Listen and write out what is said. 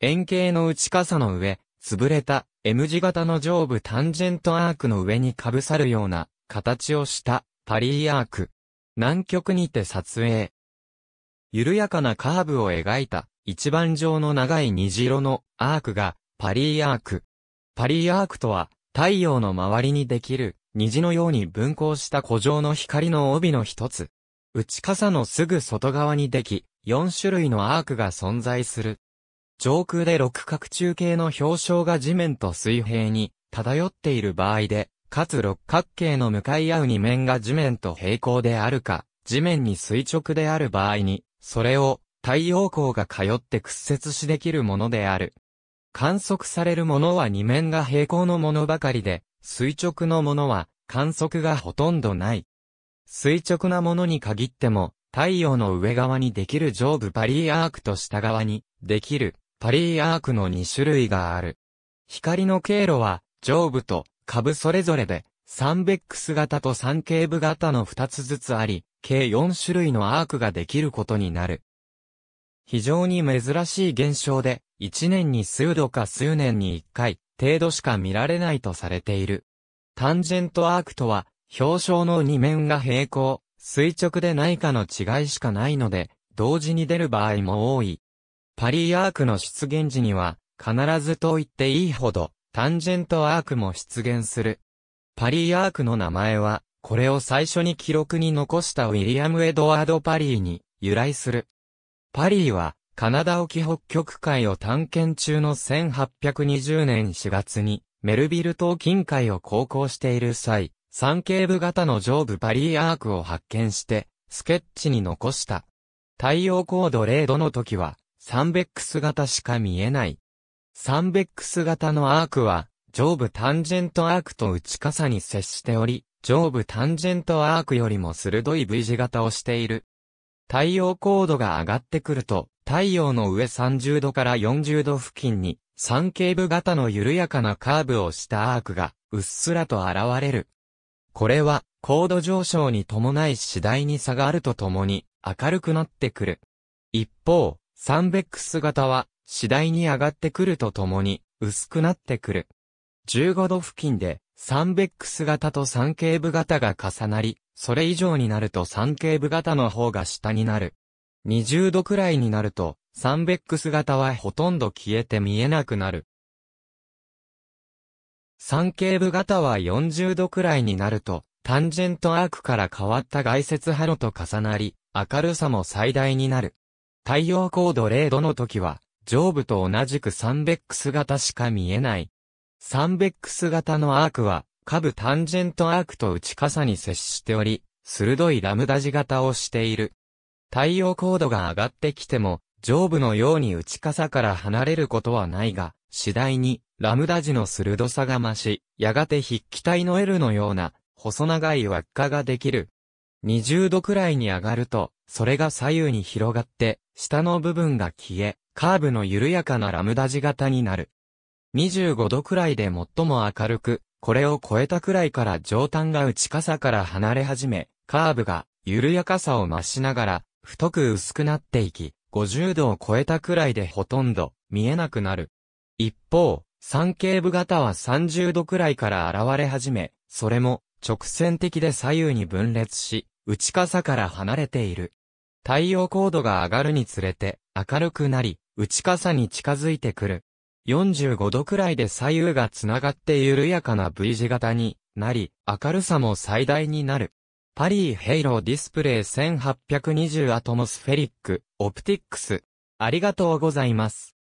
円形の内傘の上、潰れた M 字型の上部タンジェントアークの上に被さるような形をしたパリーアーク。南極にて撮影。緩やかなカーブを描いた一番上の長い虹色のアークがパリーアーク。パリーアークとは太陽の周りにできる虹のように分光した古城の光の帯の一つ。内傘のすぐ外側にでき、4種類のアークが存在する。上空で六角柱形の表彰が地面と水平に漂っている場合で、かつ六角形の向かい合う二面が地面と平行であるか、地面に垂直である場合に、それを太陽光が通って屈折しできるものである。観測されるものは二面が平行のものばかりで、垂直のものは観測がほとんどない。垂直なものに限っても、太陽の上側にできる上部バリーアークと下側にできるパリーアークの2種類がある。光の経路は、上部と下部それぞれで、サンベックス型と三景部型の2つずつあり、計4種類のアークができることになる。非常に珍しい現象で、1年に数度か数年に1回、程度しか見られないとされている。タンジェントアークとは、表彰の2面が平行、垂直でないかの違いしかないので、同時に出る場合も多い。パリーアークの出現時には、必ずと言っていいほど、タンジェントアークも出現する。パリーアークの名前は、これを最初に記録に残したウィリアム・エドワード・パリーに由来する。パリーは、カナダ沖北極海を探検中の1820年4月に、メルビル島近海を航行している際、三景部型の上部パリーアークを発見して、スケッチに残した。太陽高度0度の時は、サンベックス型しか見えない。サンベックス型のアークは、上部タンジェントアークと内傘に接しており、上部タンジェントアークよりも鋭い V 字型をしている。太陽高度が上がってくると、太陽の上30度から40度付近に、三景部型の緩やかなカーブをしたアークが、うっすらと現れる。これは、高度上昇に伴い次第に差があるとともに、明るくなってくる。一方、サンベックス型は次第に上がってくるとともに薄くなってくる。15度付近でサンベックス型と三景部型が重なり、それ以上になると三景部型の方が下になる。20度くらいになると、サンベックス型はほとんど消えて見えなくなる。三景部型は40度くらいになると、タンジェントアークから変わった外接波ロと重なり、明るさも最大になる。太陽高度0度の時は、上部と同じくサンベックス型しか見えない。サンベックス型のアークは、下部タンジェントアークと内傘に接しており、鋭いラムダ字型をしている。太陽高度が上がってきても、上部のように内傘から離れることはないが、次第に、ラムダ字の鋭さが増し、やがて筆記体の L のような、細長い輪っかができる。20度くらいに上がると、それが左右に広がって、下の部分が消え、カーブの緩やかなラムダ字型になる。25度くらいで最も明るく、これを超えたくらいから上端が内傘から離れ始め、カーブが緩やかさを増しながら、太く薄くなっていき、50度を超えたくらいでほとんど見えなくなる。一方、三景部型は30度くらいから現れ始め、それも直線的で左右に分裂し、内傘から離れている。太陽高度が上がるにつれて明るくなり、内傘に近づいてくる。45度くらいで左右がつながって緩やかな V 字型になり、明るさも最大になる。パリーヘイローディスプレイ1820アトモスフェリック、オプティックス。ありがとうございます。